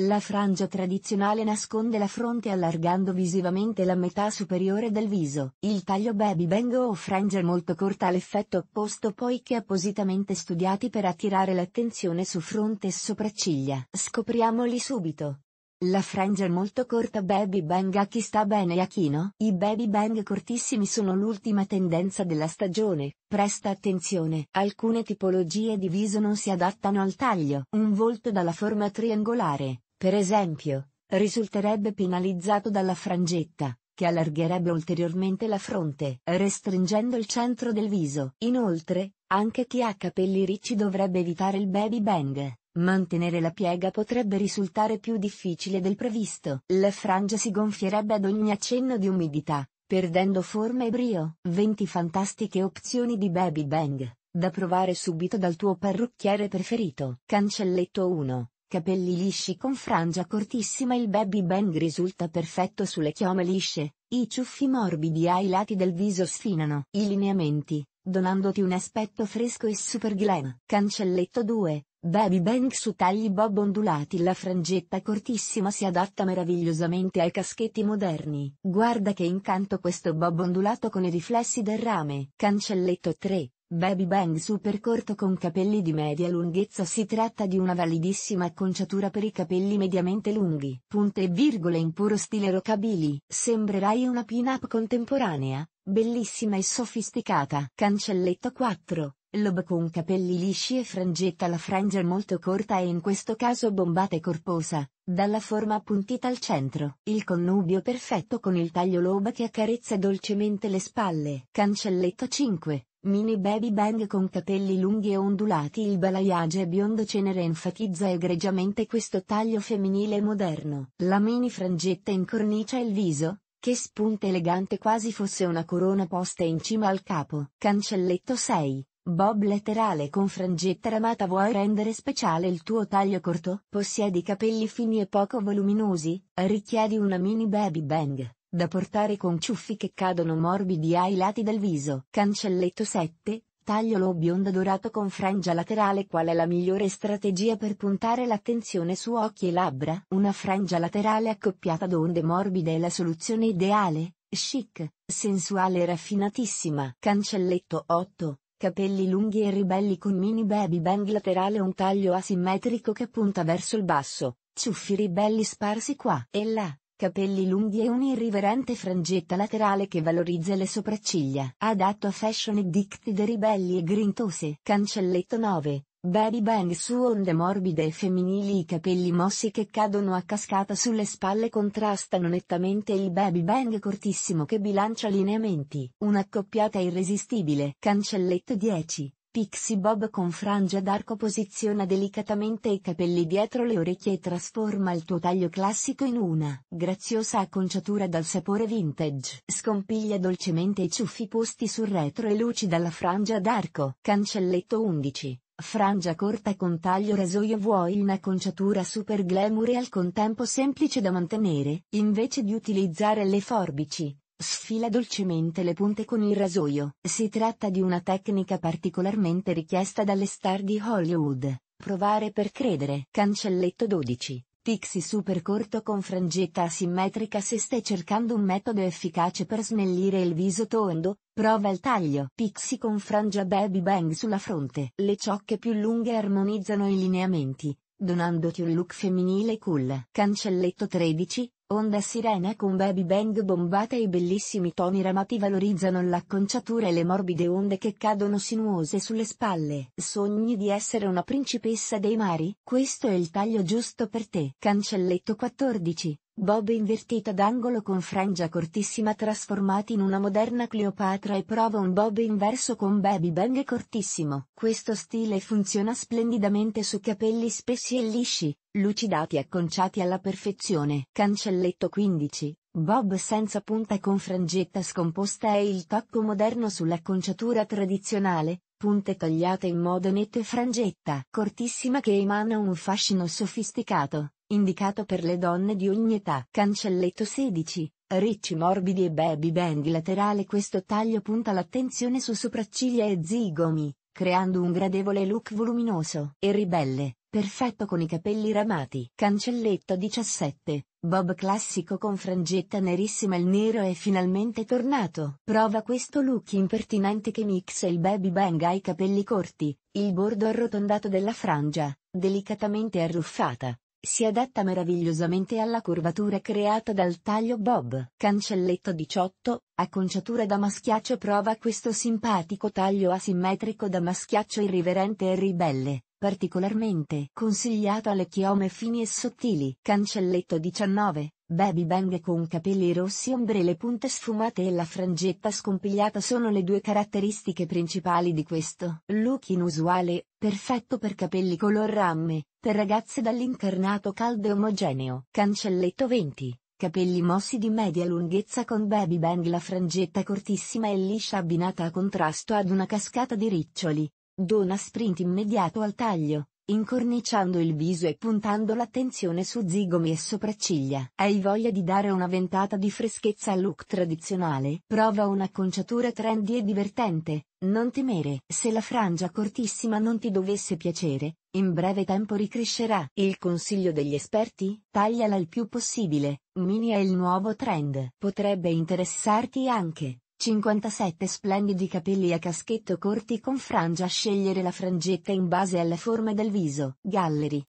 La frangia tradizionale nasconde la fronte allargando visivamente la metà superiore del viso. Il taglio baby bang o frangia molto corta ha l'effetto opposto poiché appositamente studiati per attirare l'attenzione su fronte e sopracciglia. Scopriamoli subito. La frangia molto corta baby bang a chi sta bene e a chi no. I baby bang cortissimi sono l'ultima tendenza della stagione, presta attenzione. Alcune tipologie di viso non si adattano al taglio. Un volto dalla forma triangolare, per esempio, risulterebbe penalizzato dalla frangetta, che allargherebbe ulteriormente la fronte, restringendo il centro del viso. Inoltre, anche chi ha capelli ricci dovrebbe evitare il baby bang. Mantenere la piega potrebbe risultare più difficile del previsto. La frangia si gonfierebbe ad ogni accenno di umidità, perdendo forma e brio. 20 fantastiche opzioni di baby bang, da provare subito dal tuo parrucchiere preferito. Cancelletto 1. Capelli lisci con frangia cortissima il baby bang risulta perfetto sulle chiome lisce, i ciuffi morbidi ai lati del viso sfinano i lineamenti, donandoti un aspetto fresco e super glam. Cancelletto 2, baby bang su tagli bob ondulati la frangetta cortissima si adatta meravigliosamente ai caschetti moderni. Guarda che incanto questo bob ondulato con i riflessi del rame. Cancelletto 3, Baby Bang super corto con capelli di media lunghezza si tratta di una validissima acconciatura per i capelli mediamente lunghi. Punte e virgole in puro stile rockabilly, sembrerai una pin-up contemporanea, bellissima e sofisticata. Cancelletto 4, lob con capelli lisci e frangetta la frangia molto corta e in questo caso bombata e corposa, dalla forma appuntita al centro. Il connubio perfetto con il taglio lob che accarezza dolcemente le spalle. Cancelletto 5 Mini baby bang con capelli lunghi e ondulati il balayage biondo cenere enfatizza egregiamente questo taglio femminile moderno. La mini frangetta incornicia il viso, che spunta elegante quasi fosse una corona posta in cima al capo. Cancelletto 6. Bob laterale con frangetta ramata vuoi rendere speciale il tuo taglio corto? Possiedi capelli fini e poco voluminosi? Richiedi una mini baby bang. Da portare con ciuffi che cadono morbidi ai lati del viso. Cancelletto 7, tagliolo biondo dorato con frangia laterale qual è la migliore strategia per puntare l'attenzione su occhi e labbra? Una frangia laterale accoppiata ad onde morbide è la soluzione ideale, chic, sensuale e raffinatissima. Cancelletto 8, capelli lunghi e ribelli con mini baby band laterale un taglio asimmetrico che punta verso il basso, ciuffi ribelli sparsi qua e là, capelli lunghi e un'irriverente frangetta laterale che valorizza le sopracciglia. Adatto a fashion addicted ribelli e grintose. Cancelletto 9. Baby bang su onde morbide e femminili i capelli mossi che cadono a cascata sulle spalle contrastano nettamente il baby bang cortissimo che bilancia lineamenti. Un'accoppiata irresistibile. Cancelletto 10. Pixie Bob con frangia d'arco posiziona delicatamente i capelli dietro le orecchie e trasforma il tuo taglio classico in una graziosa acconciatura dal sapore vintage. Scompiglia dolcemente i ciuffi posti sul retro e luci dalla frangia d'arco. Cancelletto 11. Frangia corta con taglio rasoio vuoi un'acconciatura super glamour e al contempo semplice da mantenere, invece di utilizzare le forbici, Sfila dolcemente le punte con il rasoio. Si tratta di una tecnica particolarmente richiesta dalle star di Hollywood. Provare per credere. Cancelletto 12. Pixie super corto con frangetta asimmetrica se stai cercando un metodo efficace per snellire il viso tondo, prova il taglio. Pixie con frangia baby bang sulla fronte. Le ciocche più lunghe armonizzano i lineamenti, donandoti un look femminile cool. Cancelletto 13, Onda sirena con baby bang bombata e i bellissimi toni ramati valorizzano l'acconciatura e le morbide onde che cadono sinuose sulle spalle. Sogni di essere una principessa dei mari? Questo è il taglio giusto per te. Cancelletto 14. Bob invertita d'angolo con frangia cortissima trasformati in una moderna Cleopatra e prova un bob inverso con baby bang cortissimo. Questo stile funziona splendidamente su capelli spessi e lisci, lucidati e acconciati alla perfezione. Cancelletto 15, bob senza punta con frangetta scomposta e il tocco moderno sull'acconciatura tradizionale, punte tagliate in modo netto e frangetta cortissima che emana un fascino sofisticato indicato per le donne di ogni età. Cancelletto 16, ricci morbidi e baby band laterale questo taglio punta l'attenzione su sopracciglia e zigomi, creando un gradevole look voluminoso e ribelle, perfetto con i capelli ramati. Cancelletto 17, bob classico con frangetta nerissima il nero è finalmente tornato. Prova questo look impertinente che mixa il baby bang ai capelli corti, il bordo arrotondato della frangia, delicatamente arruffata si adatta meravigliosamente alla curvatura creata dal taglio bob. Cancelletto 18, acconciatura da maschiaccio prova questo simpatico taglio asimmetrico da maschiaccio irriverente e ribelle, Particolarmente consigliato alle chiome fini e sottili. Cancelletto 19, baby bang con capelli rossi ombre le punte sfumate e la frangetta scompigliata sono le due caratteristiche principali di questo. Look inusuale, perfetto per capelli color ramme, per ragazze dall'incarnato caldo e omogeneo. Cancelletto 20 capelli mossi di media lunghezza con baby bang la frangetta cortissima e liscia abbinata a contrasto ad una cascata di riccioli, Dona sprint immediato al taglio, incorniciando il viso e puntando l'attenzione su zigomi e sopracciglia. Hai voglia di dare una ventata di freschezza al look tradizionale? Prova un'acconciatura trendy e divertente, non temere. Se la frangia cortissima non ti dovesse piacere, in breve tempo ricrescerà. Il consiglio degli esperti? Tagliala il più possibile, mini è il nuovo trend. Potrebbe interessarti anche 57 splendidi capelli a caschetto corti con frangia scegliere la frangetta in base alla forma del viso. Gallery,